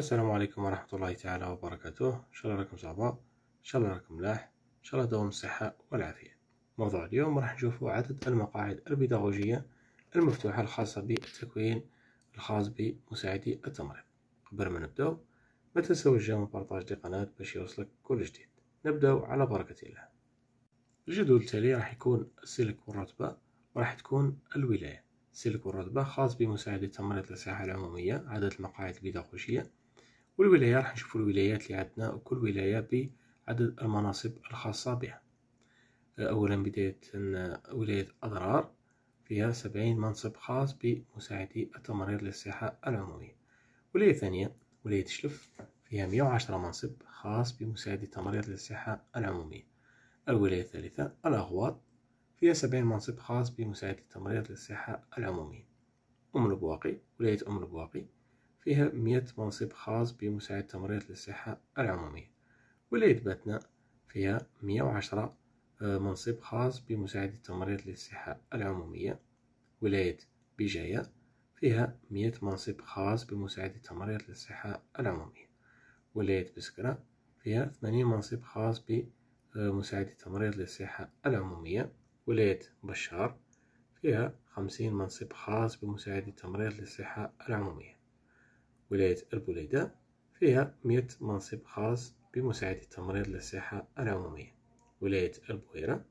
السلام عليكم ورحمة الله تعالى وبركاته إن شاء الله راكم صحاب إن شاء الله راكم ملاح إن شاء الله دوام الصحة والعافية موضوع اليوم راح نشوفوا عدد المقاعد البيداغوجية المفتوحة الخاصة بالتكوين الخاص بمساعدي التمريض قبل ما نبداو ما تنسوا بارطاج وبارطاج القناة باش يوصلك كل جديد نبداو على بركة الله الجدول التالي راح يكون السلك والرتبة وراح تكون الولاية السلك والرتبة خاص بمساعدة تمريض الساحة العمومية عدد المقاعد البيداغوجية والولاية راح نشوفو الولايات اللي عندنا وكل ولاية بعدد المناصب الخاصة بها أولا بداية ولاية أضرار فيها سبعين منصب خاص بمساعدي التمرير للصحة العمومية ولاية ثانية ولاية شلف فيها مية وعشرة منصب خاص بمساعدي التمرير للصحة العمومية الولاية الثالثة الأغواط فيها سبعين منصب خاص بمساعدة التمرير للصحة العمومية أم البواقي ولاية أم البواقي فيها مية منصب خاص بمساعد تمريض للصحة العمومية ولاية باتنا فيها مية وعشرة آه، منصب خاص بمساعد التمريض للصحة العمومية ولاية بجاية فيها مية منصب خاص بمساعد التمريض للصحة العمومية ولاية بسكرة فيها ثمانية منصب خاص بمساعد آه، التمريض للصحة العمومية ولاية بشار فيها خمسين منصب خاص بمساعد التمريض للصحة العمومية ولاية البوليدة فيها مئة منصب خاص بمساعدة تمريض للصحة العمومية ولاية البويرة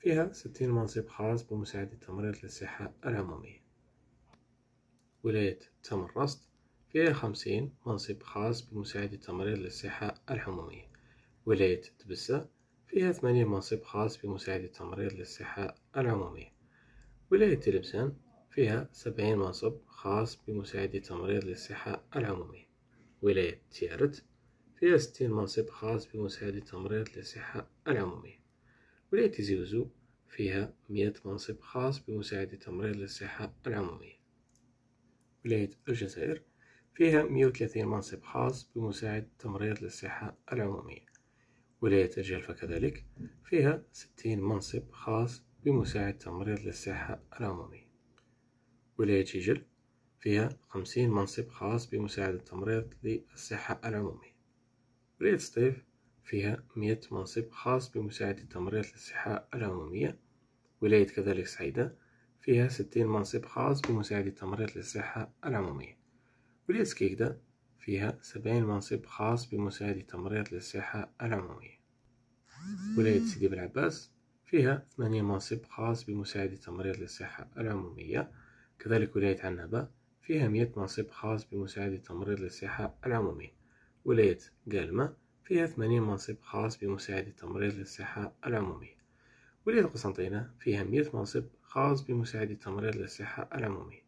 فيها ستين منصب خاص بمساعدة تمريض للصحة العمومية ولاية تمرست فيها خمسين منصب خاص بمساعدة تمريض للصحة العمومية ولاية تبسة فيها ثمانية منصب خاص بمساعدة تمريض للصحة العمومية ولاية تلبسان فيها سبعين منصب خاص بمساعدة تمريض للصحة العمومية ولاية تيارت فيها ستين منصب خاص بمساعدة تمريض للصحة العمومية ولاية زيوزو فيها مئة منصب خاص بمساعدة تمريض للصحة العمومية ولاية الجزائر فيها مئة وثلاثين منصب خاص بمساعدة تمريض للصحة العمومية ولاية الجلفة كذلك فيها ستين منصب خاص بمساعدة تمريض للصحة العمومية ولاية جيجل فيها خمسين منصب خاص بمساعدة تمريض للصحة العمومية ولاية سطيف فيها مئة منصب خاص بمساعدة تمريض للصحة العمومية ولاية كذلك سعيدة فيها ستين منصب خاص بمساعدة تمريض للصحة العمومية ولاية سكيكدا فيها سبعين منصب خاص بمساعدة تمريض للصحة العمومية ولاية سيدي بلعباس فيها ثمانية منصب خاص بمساعدة تمريض للصحة العمومية كذلك ولاية عنابة فيها مئة منصب خاص بمساعدة تمريض للصحة العمومية ولاية قالمة فيها ثمانين منصب خاص بمساعدة تمريض للصحة العمومية ولاية قسنطينة فيها مئة منصب خاص بمساعدة تمريض للصحة العمومية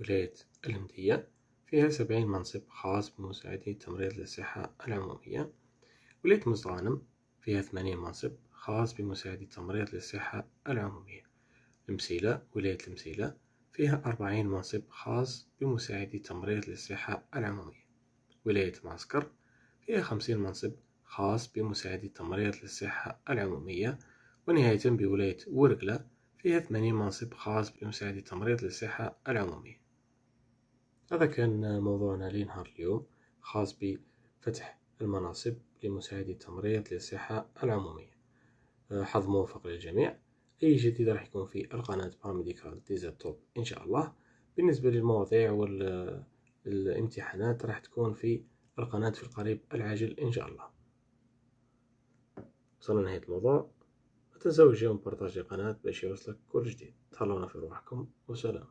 ولاية الهندية فيها سبعين منصب خاص بمساعدة تمريض للصحة العمومية ولاية مزغانم فيها ثمانين منصب خاص بمساعدة تمريض للصحة العمومية المسيلة ولاية المسيلة فيها أربعين منصب خاص بمساعدي تمريض للصحة العمومية ولاية معسكر فيها خمسين منصب خاص بمساعدي تمريض للصحة العمومية ونهاية بولاية ورقلة فيها ثمانين منصب خاص بمساعدي تمريض للصحة العمومية هذا كان موضوعنا لنهار اليوم خاص بفتح المناصب لمساعدي تمريض للصحة العمومية حظ موفق للجميع أي جديد راح يكون في القناة باميديكال توب إن شاء الله بالنسبة للمواضيع والامتحانات راح تكون في القناة في القريب العاجل إن شاء الله وصلنا لنهاية الموضوع لا تنسوا تجيو بارتاج القناة باش يوصلك كل جديد تهلاونا في روحكم وسلام